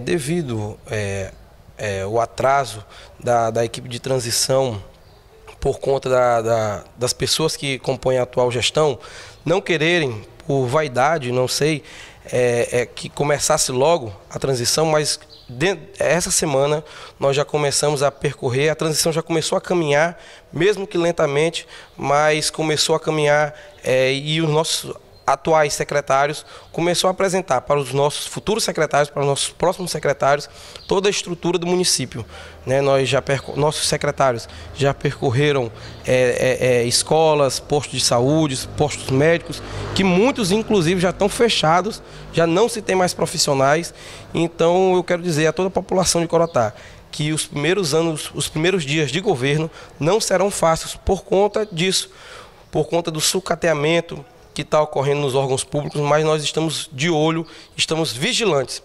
Devido é, é, o atraso da, da equipe de transição por conta da, da, das pessoas que compõem a atual gestão não quererem, por vaidade, não sei, é, é que começasse logo a transição, mas essa semana nós já começamos a percorrer, a transição já começou a caminhar, mesmo que lentamente, mas começou a caminhar é, e os nossos atuais secretários, começou a apresentar para os nossos futuros secretários, para os nossos próximos secretários, toda a estrutura do município. Né? Nós já nossos secretários já percorreram é, é, é, escolas, postos de saúde, postos médicos, que muitos, inclusive, já estão fechados, já não se tem mais profissionais. Então, eu quero dizer a toda a população de Corotá, que os primeiros anos, os primeiros dias de governo não serão fáceis por conta disso, por conta do sucateamento, que está ocorrendo nos órgãos públicos, mas nós estamos de olho, estamos vigilantes,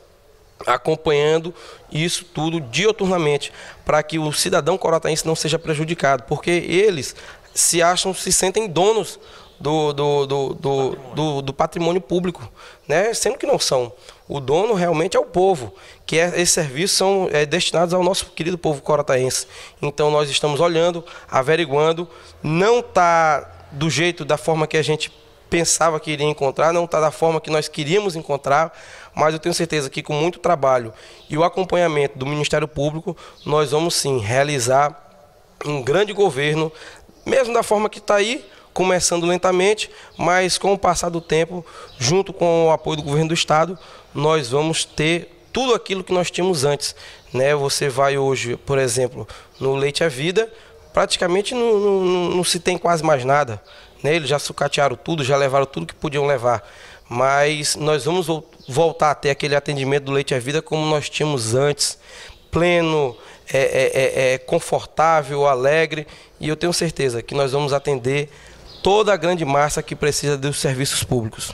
acompanhando isso tudo dioturnamente, para que o cidadão corataense não seja prejudicado, porque eles se acham, se sentem donos do, do, do, do, patrimônio. do, do patrimônio público, né? sendo que não são. O dono realmente é o povo, que é, esses serviços são é, destinados ao nosso querido povo corataense. Então nós estamos olhando, averiguando, não está do jeito, da forma que a gente pensava que iria encontrar, não está da forma que nós queríamos encontrar, mas eu tenho certeza que com muito trabalho e o acompanhamento do Ministério Público, nós vamos sim realizar um grande governo, mesmo da forma que está aí, começando lentamente, mas com o passar do tempo, junto com o apoio do governo do estado, nós vamos ter tudo aquilo que nós tínhamos antes, né? Você vai hoje, por exemplo, no Leite à Vida, praticamente não, não, não se tem quase mais nada. Né? Eles já sucatearam tudo, já levaram tudo que podiam levar. Mas nós vamos voltar a ter aquele atendimento do Leite à Vida como nós tínhamos antes, pleno, é, é, é, é, confortável, alegre. E eu tenho certeza que nós vamos atender toda a grande massa que precisa dos serviços públicos.